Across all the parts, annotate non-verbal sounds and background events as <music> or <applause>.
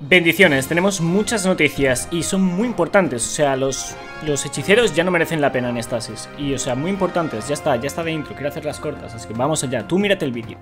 Bendiciones, tenemos muchas noticias y son muy importantes, o sea, los, los hechiceros ya no merecen la pena en estasis. Y, o sea, muy importantes, ya está, ya está de intro, quiero hacer las cortas, así que vamos allá, tú mírate el vídeo.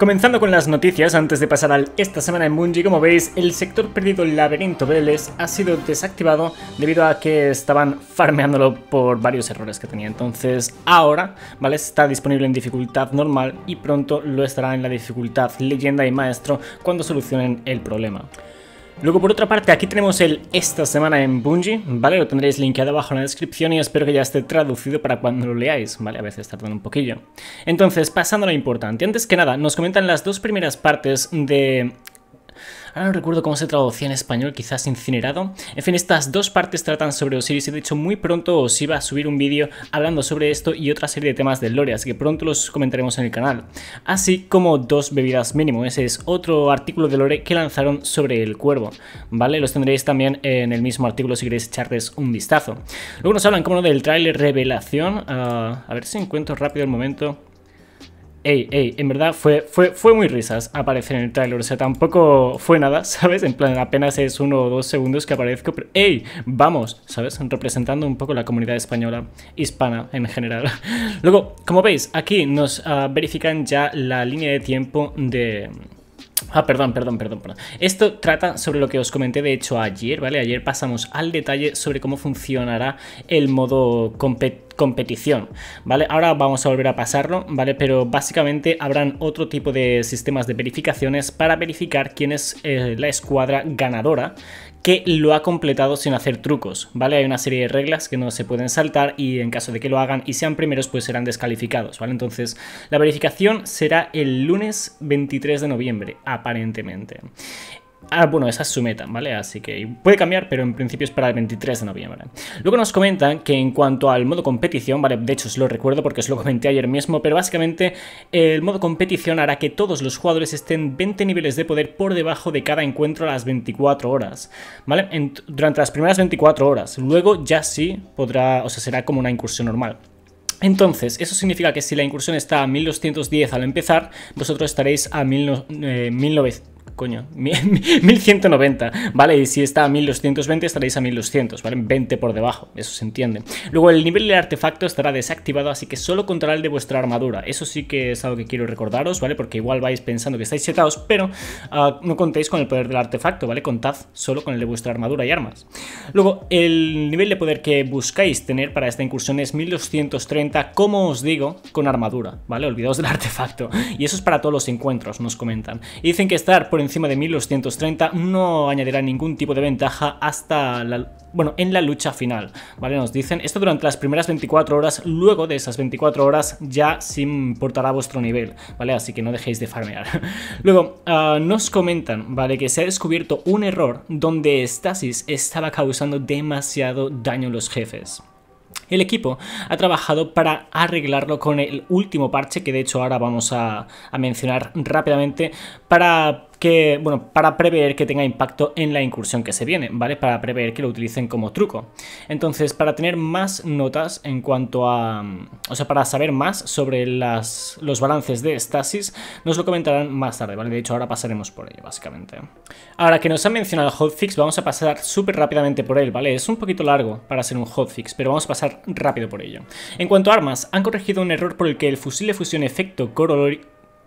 Comenzando con las noticias, antes de pasar al esta semana en Bungie, como veis, el sector perdido Laberinto Veles ha sido desactivado debido a que estaban farmeándolo por varios errores que tenía. Entonces, ahora, ¿vale? Está disponible en dificultad normal y pronto lo estará en la dificultad leyenda y maestro cuando solucionen el problema. Luego por otra parte aquí tenemos el esta semana en Bungie, ¿vale? Lo tendréis linkeado abajo en la descripción y espero que ya esté traducido para cuando lo leáis, ¿vale? A veces tardan un poquillo. Entonces, pasando a lo importante, antes que nada, nos comentan las dos primeras partes de Ahora no recuerdo cómo se traducía en español, quizás incinerado. En fin, estas dos partes tratan sobre Osiris y de hecho muy pronto os iba a subir un vídeo hablando sobre esto y otra serie de temas de lore, así que pronto los comentaremos en el canal. Así como dos bebidas mínimo, ese es otro artículo de lore que lanzaron sobre el cuervo, ¿vale? Los tendréis también en el mismo artículo si queréis echarles un vistazo. Luego nos hablan, como del tráiler revelación, ah, a ver si encuentro rápido el momento... Ey, ey, en verdad fue, fue, fue muy risas aparecer en el tráiler, o sea, tampoco fue nada, <laughs> ¿sabes? En plan, apenas es uno o dos segundos que aparezco, pero ey, vamos, ¿sabes? Representando un poco la comunidad española, hispana en general. <laughs> Luego, como veis, aquí nos ah, verifican ya la línea de tiempo de... Ah, perdón, perdón, perdón, perdón. Esto trata sobre lo que os comenté de hecho ayer, ¿vale? Ayer pasamos al detalle sobre cómo funcionará el modo competitivo competición, ¿vale? Ahora vamos a volver a pasarlo, ¿vale? Pero básicamente habrán otro tipo de sistemas de verificaciones para verificar quién es eh, la escuadra ganadora que lo ha completado sin hacer trucos, ¿vale? Hay una serie de reglas que no se pueden saltar y en caso de que lo hagan y sean primeros pues serán descalificados, ¿vale? Entonces la verificación será el lunes 23 de noviembre, aparentemente. Ah, bueno, esa es su meta, ¿vale? Así que puede cambiar, pero en principio es para el 23 de noviembre. Luego nos comentan que en cuanto al modo competición, ¿vale? De hecho, os lo recuerdo porque os lo comenté ayer mismo, pero básicamente el modo competición hará que todos los jugadores estén 20 niveles de poder por debajo de cada encuentro a las 24 horas, ¿vale? durante las primeras 24 horas. Luego ya sí podrá, o sea, será como una incursión normal. Entonces, eso significa que si la incursión está a 1210 al empezar, vosotros estaréis a 1900 coño, 1190, <laughs> ¿vale? Y si está a 1220 estaréis a 1200, ¿vale? 20 por debajo, eso se entiende. Luego el nivel del artefacto estará desactivado, así que solo contará el de vuestra armadura. Eso sí que es algo que quiero recordaros, ¿vale? Porque igual vais pensando que estáis setados, pero ah, no contéis con el poder del artefacto, ¿vale? Contad solo con el de vuestra armadura y armas. Luego, el nivel de poder que buscáis tener para esta incursión es 1230, como os digo, con armadura, ¿vale? Olvidaos del <laughs> artefacto. Y eso es para todos los encuentros, nos comentan. Y dicen que estar por encima encima de 1230 no añadirá ningún tipo de ventaja hasta la, bueno, en la lucha final, ¿vale? Nos dicen esto durante las primeras 24 horas, luego de esas 24 horas ya se importará vuestro nivel, ¿vale? Así que no dejéis de farmear. <laughs> luego, ah, nos comentan, ¿vale? Que se ha descubierto un error donde Stasis estaba causando demasiado daño a los jefes. El equipo ha trabajado para arreglarlo con el último parche que de hecho ahora vamos a mencionar rápidamente para que, bueno, para prever que tenga impacto en la incursión que se viene, ¿vale? Para prever que lo utilicen como truco. Entonces, para tener más notas en cuanto a... O sea, para saber más sobre las, los balances de Stasis, nos lo comentarán más tarde, ¿vale? De hecho, ahora pasaremos por ello, básicamente. Ahora que nos han mencionado el hotfix, vamos a pasar súper rápidamente por él, ¿vale? Es un poquito largo para ser un hotfix, pero vamos a pasar rápido por ello. En cuanto a armas, han corregido un error por el que el fusil de fusión efecto corolor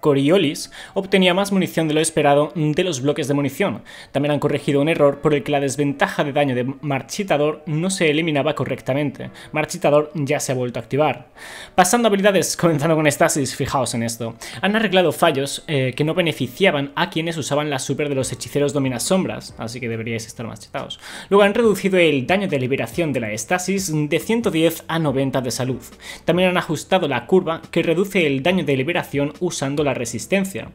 Coriolis obtenía más munición de lo esperado de los bloques de munición. También han corregido un error por el que la desventaja de daño de Marchitador no se eliminaba correctamente. Marchitador ya se ha vuelto a activar. Pasando a habilidades, comenzando con Stasis, fijaos en esto. Han arreglado fallos eh, que no beneficiaban a quienes usaban la super de los hechiceros Domina Sombras, así que deberíais estar más chetados. Luego han reducido el daño de liberación de la Stasis de 110 a 90 de salud. También han ajustado la curva que reduce el daño de liberación usando la resistencia.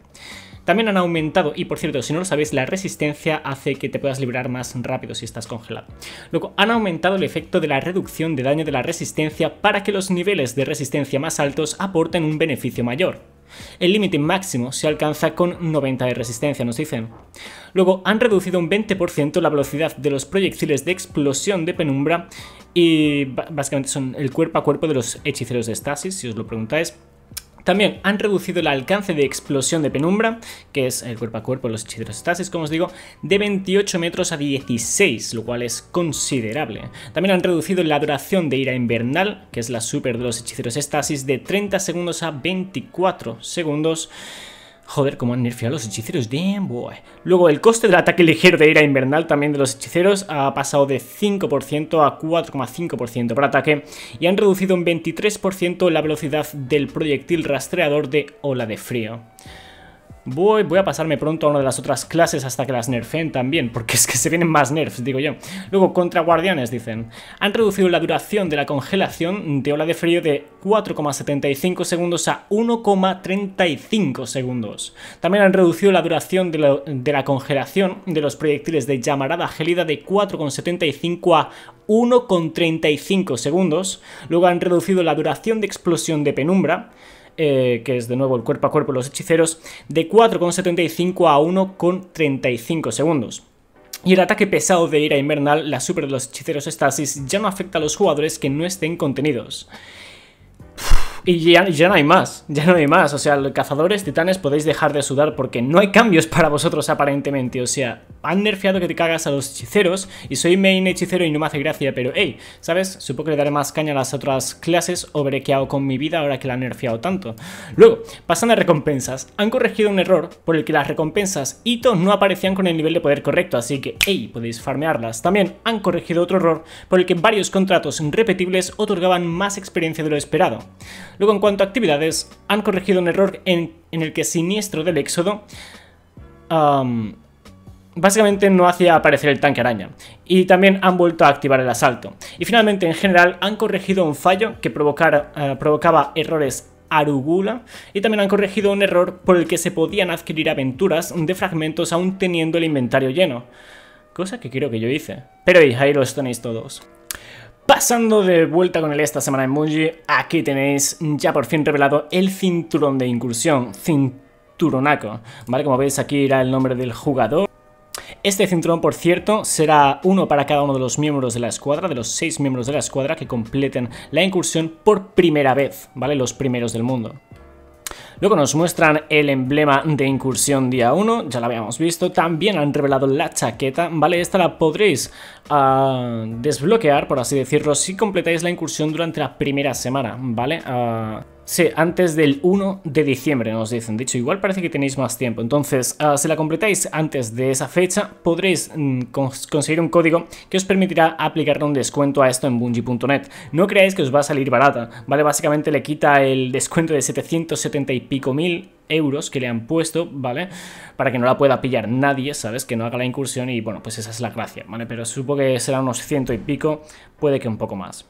También han aumentado, y por cierto, si no lo sabéis, la resistencia hace que te puedas liberar más rápido si estás congelado. Luego, han aumentado el efecto de la reducción de daño de la resistencia para que los niveles de resistencia más altos aporten un beneficio mayor. El límite máximo se alcanza con 90 de resistencia, nos dicen. Luego, han reducido un 20% la velocidad de los proyectiles de explosión de penumbra y básicamente son el cuerpo a cuerpo de los hechiceros de Stasis, si os lo preguntáis. También han reducido el alcance de explosión de penumbra, que es el cuerpo a cuerpo los hechiceros como os digo, de 28 metros a 16, lo cual es considerable. También han reducido la duración de ira invernal, que es la super de los hechiceros estasis, de 30 segundos a 24 segundos. Joder, cómo han nerfeado los hechiceros, damn boy. Luego, el coste del ataque ligero de ira invernal también de los hechiceros ha pasado de 5% a 4,5% para ataque y han reducido en 23% la velocidad del proyectil rastreador de ola de frío. Voy, a pasarme pronto a una de las otras clases hasta que las nerfen también, porque es que se vienen más nerfs, digo yo. Luego, contra guardianes, dicen. Han reducido la duración de la congelación de ola de frío de 4,75 segundos a 1,35 segundos. También han reducido la duración de la, de la congelación de los proyectiles de llamarada gélida de 4,75 a 1,35 segundos. Luego han reducido la duración de explosión de penumbra eh, que es de nuevo el cuerpo a cuerpo de los hechiceros, de 4,75 a 1,35 segundos. Y el ataque pesado de ira invernal, la super de los hechiceros Stasis, ya no afecta a los jugadores que no estén contenidos. Y ya, no hay más, ya no hay más. O sea, cazadores, titanes, podéis dejar de sudar porque no hay cambios para vosotros aparentemente. O sea, han nerfeado que te cagas a los hechiceros y soy main hechicero y no me hace gracia, pero hey, ¿sabes? Supongo que le daré más caña a las otras clases o veré con mi vida ahora que la han nerfeado tanto. Luego, pasando a recompensas. Han corregido un error por el que las recompensas hitos no aparecían con el nivel de poder correcto, así que hey, podéis farmearlas. También han corregido otro error por el que varios contratos repetibles otorgaban más experiencia de lo esperado. Luego, en cuanto a actividades, han corregido un error en, el que Siniestro del Éxodo básicamente no hacía aparecer el tanque araña. Y también han vuelto a activar el asalto. Y finalmente, en general, han corregido un fallo que eh, provocaba errores Arugula y también han corregido un error por el que se podían adquirir aventuras de fragmentos aún teniendo el inventario lleno. Cosa que creo que yo hice. Pero ahí los tenéis todos. Pasando de vuelta con el esta semana en Muji, aquí tenéis ya por fin revelado el cinturón de incursión, cinturonaco, ¿vale? Como veis aquí era el nombre del jugador. Este cinturón, por cierto, será uno para cada uno de los miembros de la escuadra, de los seis miembros de la escuadra que completen la incursión por primera vez, ¿vale? Los primeros del mundo. Luego nos muestran el emblema de incursión día 1, ya la habíamos visto. También han revelado la chaqueta, ¿vale? Esta la podréis ah, desbloquear, por así decirlo, si completáis la incursión durante la primera semana, ¿vale? Ah, Sí, antes del 1 de diciembre nos dicen. De hecho, igual parece que tenéis más tiempo. Entonces, ah, si la completáis antes de esa fecha, podréis mm, conseguir un código que os permitirá aplicarle un descuento a esto en Bungie.net. No creáis que os va a salir barata, ¿vale? Básicamente le quita el descuento de 770 y pico mil euros que le han puesto, ¿vale? Para que no la pueda pillar nadie, ¿sabes? Que no haga la incursión y bueno, pues esa es la gracia, ¿vale? Pero supongo que será unos ciento y pico, puede que un poco más.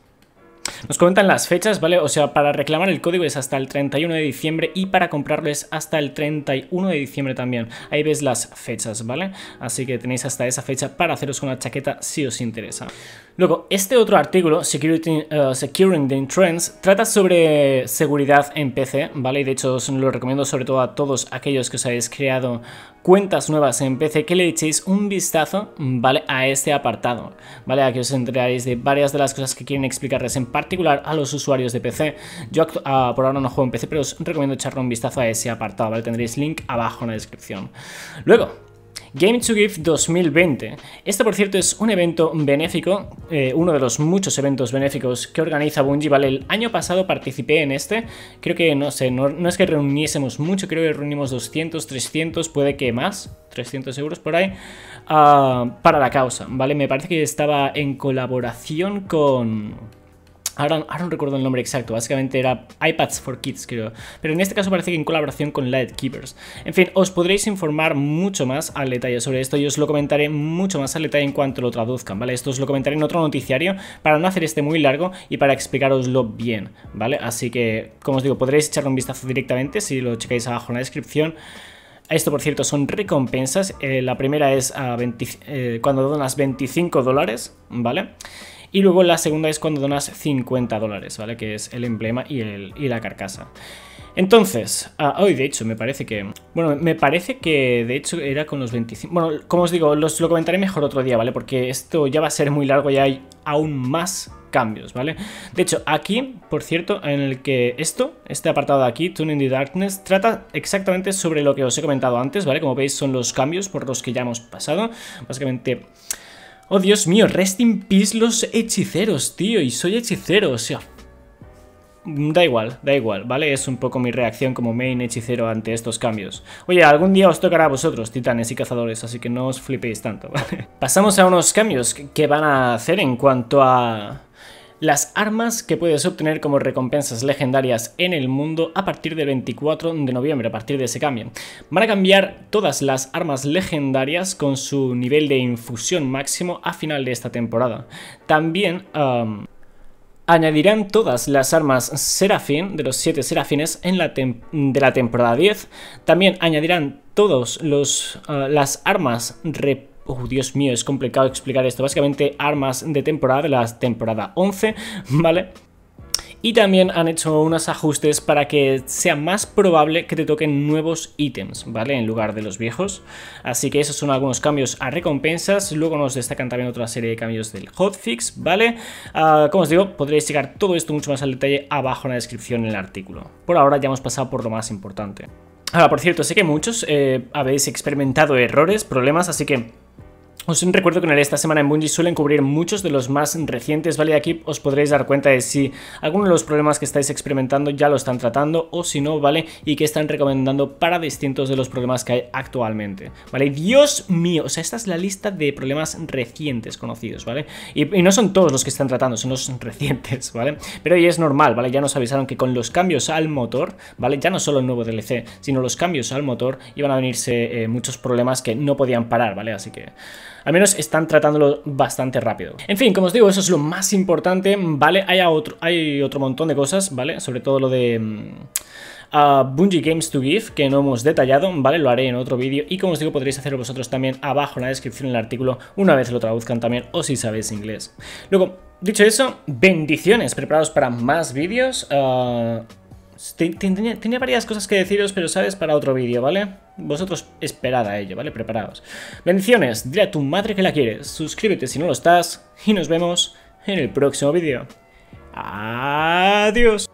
Nos comentan las fechas, ¿vale? O sea, para reclamar el código es hasta el 31 de diciembre y para comprarlo es hasta el 31 de diciembre también. Ahí ves las fechas, ¿vale? Así que tenéis hasta esa fecha para haceros una chaqueta si os interesa. Luego, este otro artículo, eh, Securing the Trends, trata sobre seguridad en PC, ¿vale? Y de hecho os lo recomiendo sobre todo a todos aquellos que os habéis creado cuentas nuevas en PC, que le echéis un vistazo, ¿vale? A este apartado, ¿vale? A que os enteráis de varias de las cosas que quieren explicarles, en particular a los usuarios de PC. Yo ah, por ahora no juego en PC, pero os recomiendo echarle un vistazo a ese apartado, ¿vale? Tendréis link abajo en la descripción. Luego, Game to Give 2020. Este, por cierto, es un evento benéfico, eh, uno de los muchos eventos benéficos que organiza Bungie, ¿vale? El año pasado participé en este, creo que, no sé, no, es que reuniésemos mucho, creo que reunimos 200, 300, puede que más, 300 euros por ahí, ah, para la causa, ¿vale? Me parece que estaba en colaboración con... Ahora, no recuerdo el nombre exacto, básicamente era iPads for Kids, creo. Pero en este caso parece que en colaboración con Light Keepers En fin, os podréis informar mucho más al detalle sobre esto y os lo comentaré mucho más al detalle en cuanto lo traduzcan, ¿vale? Esto os lo comentaré en otro noticiario para no hacer este muy largo y para explicaroslo bien, ¿vale? Así que, como os digo, podréis echarle un vistazo directamente si lo checáis abajo en la descripción. Esto, por cierto, son recompensas. Eh, la primera es a 20, eh, cuando donas 25 dólares, ¿vale? Y luego la segunda es cuando donas 50 dólares, ¿vale? Que es el emblema y, el, la carcasa. Entonces, ah, hoy de hecho me parece que... Bueno, me parece que de hecho era con los 25... Bueno, como os digo, los, lo comentaré mejor otro día, ¿vale? Porque esto ya va a ser muy largo y hay aún más cambios, ¿vale? De hecho, aquí, por cierto, en el que esto, este apartado de aquí, Tune in the Darkness, trata exactamente sobre lo que os he comentado antes, ¿vale? Como veis son los cambios por los que ya hemos pasado. Básicamente... Oh, Dios mío, rest in peace los hechiceros, tío. Y soy hechicero, o sea... Da igual, da igual, ¿vale? Es un poco mi reacción como main hechicero ante estos cambios. Oye, algún día os tocará a vosotros, titanes y cazadores, así que no os flipéis tanto, <laughs> ¿vale? Pasamos a unos cambios que van a hacer en cuanto a las armas que puedes obtener como recompensas legendarias en el mundo a partir del 24 de noviembre, a partir de ese cambio. Van a cambiar todas las armas legendarias con su nivel de infusión máximo a final de esta temporada. También... añadirán todas las armas Serafín, de los 7 Serafines, en la de la temporada 10. También añadirán todas ah, las armas República Oh, Dios mío, es complicado explicar esto. Básicamente armas de temporada, de la temporada 11, <laughs> ¿vale? Y también han hecho unos ajustes para que sea más probable que te toquen nuevos ítems, ¿vale? En lugar de los viejos. Así que esos son algunos cambios a recompensas. Luego nos destacan también otra serie de cambios del hotfix, ¿vale? Ah, como os digo, podréis llegar todo esto mucho más al detalle abajo en la descripción del artículo. Por ahora ya hemos pasado por lo más importante. Ahora, por cierto, sé que muchos eh, habéis experimentado errores, problemas, así que os recuerdo que en esta semana en Bungie suelen cubrir muchos de los más recientes, ¿vale? Aquí os podréis dar cuenta de si alguno de los problemas que estáis experimentando ya lo están tratando o si no, ¿vale? Y que están recomendando para distintos de los problemas que hay actualmente, ¿vale? Dios mío, o sea, esta es la lista de problemas recientes conocidos, ¿vale? Y, no son todos los que están tratando, son los <laughs> recientes, ¿vale? Pero ya es normal, ¿vale? Ya nos avisaron que con los cambios al motor, ¿vale? Ya no solo el nuevo DLC, sino los cambios al motor iban a venirse eh, muchos problemas que no podían parar, ¿vale? Así que... Al menos están tratándolo bastante rápido. En fin, como os digo, eso es lo más importante, ¿vale? Hay otro, hay otro montón de cosas, ¿vale? Sobre todo lo de... Mm, Bungie Games to Give, que no hemos detallado, ¿vale? Lo haré en otro vídeo y como os digo podréis hacerlo vosotros también abajo en la descripción del artículo una vez lo traduzcan también o si sabéis inglés. Luego, dicho eso, bendiciones, preparados para más vídeos. Ah, pues, tenía, varias cosas que deciros, pero sabes, para otro vídeo, ¿vale? Vosotros esperad a ello, ¿vale? Preparaos. Bendiciones, dile a tu madre que la quieres, suscríbete si no lo estás, y nos vemos en el próximo vídeo. Adiós.